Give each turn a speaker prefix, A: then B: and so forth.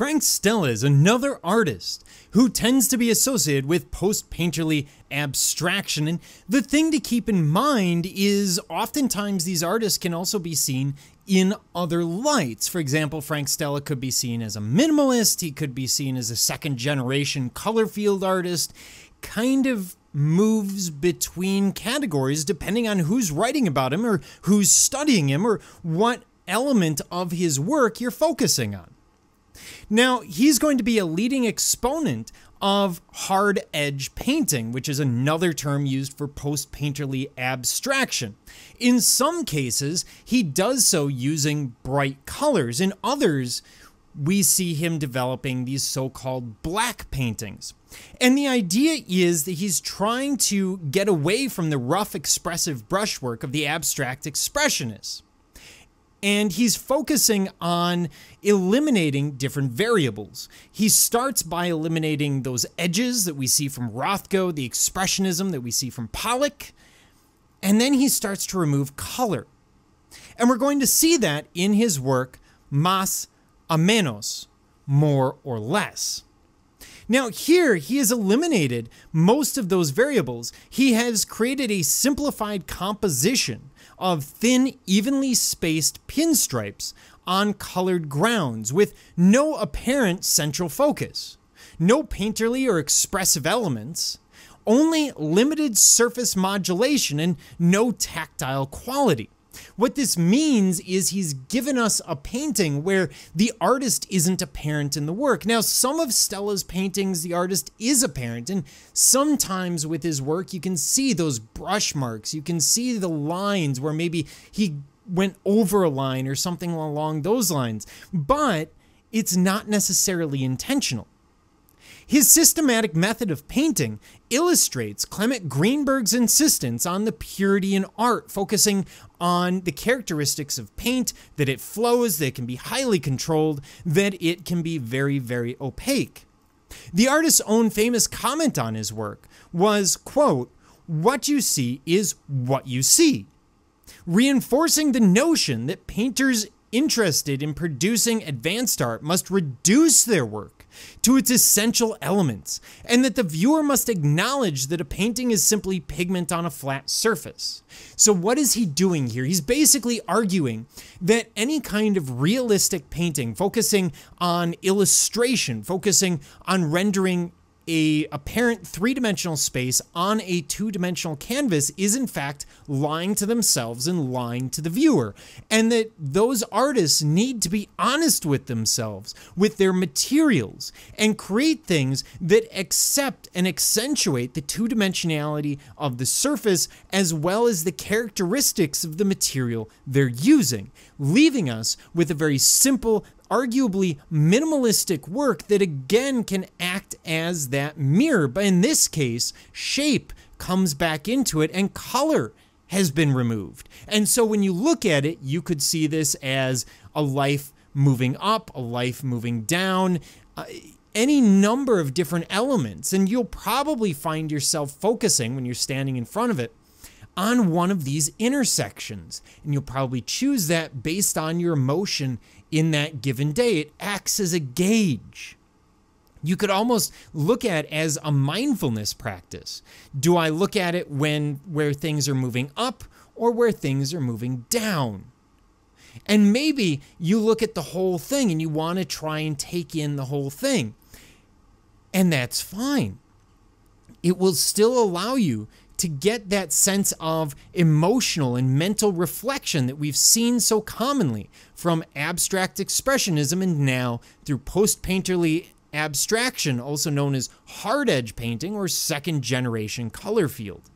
A: Frank Stella is another artist who tends to be associated with post-painterly abstraction, and the thing to keep in mind is oftentimes these artists can also be seen in other lights. For example, Frank Stella could be seen as a minimalist, he could be seen as a second generation color field artist, kind of moves between categories depending on who's writing about him or who's studying him or what element of his work you're focusing on. Now, he's going to be a leading exponent of hard edge painting, which is another term used for post painterly abstraction. In some cases, he does so using bright colors. In others, we see him developing these so called black paintings. And the idea is that he's trying to get away from the rough expressive brushwork of the abstract expressionists and he's focusing on eliminating different variables. He starts by eliminating those edges that we see from Rothko, the expressionism that we see from Pollock, and then he starts to remove color. And we're going to see that in his work, Mas a Menos, more or less. Now, here he has eliminated most of those variables. He has created a simplified composition of thin, evenly spaced pinstripes on colored grounds with no apparent central focus, no painterly or expressive elements, only limited surface modulation and no tactile quality. What this means is he's given us a painting where the artist isn't apparent in the work. Now, some of Stella's paintings, the artist is apparent, and sometimes with his work, you can see those brush marks, you can see the lines where maybe he went over a line or something along those lines, but it's not necessarily intentional. His systematic method of painting illustrates Clement Greenberg's insistence on the purity in art, focusing on the characteristics of paint, that it flows, that it can be highly controlled, that it can be very, very opaque. The artist's own famous comment on his work was, quote, what you see is what you see, reinforcing the notion that painters interested in producing advanced art must reduce their work to its essential elements, and that the viewer must acknowledge that a painting is simply pigment on a flat surface. So, what is he doing here? He's basically arguing that any kind of realistic painting focusing on illustration, focusing on rendering a apparent three-dimensional space on a two-dimensional canvas is in fact lying to themselves and lying to the viewer and that those artists need to be honest with themselves with their materials and create things that accept and accentuate the two-dimensionality of the surface as well as the characteristics of the material they're using leaving us with a very simple arguably minimalistic work that again can act as that mirror. But in this case, shape comes back into it and color has been removed. And so when you look at it, you could see this as a life moving up, a life moving down. Uh, any number of different elements, and you'll probably find yourself focusing when you're standing in front of it on one of these intersections. And you'll probably choose that based on your emotion in that given day. It acts as a gauge. You could almost look at as a mindfulness practice. Do I look at it when where things are moving up or where things are moving down? And maybe you look at the whole thing and you want to try and take in the whole thing. And that's fine. It will still allow you to get that sense of emotional and mental reflection that we've seen so commonly from abstract expressionism and now through post painterly abstraction, also known as hard edge painting or second generation color field.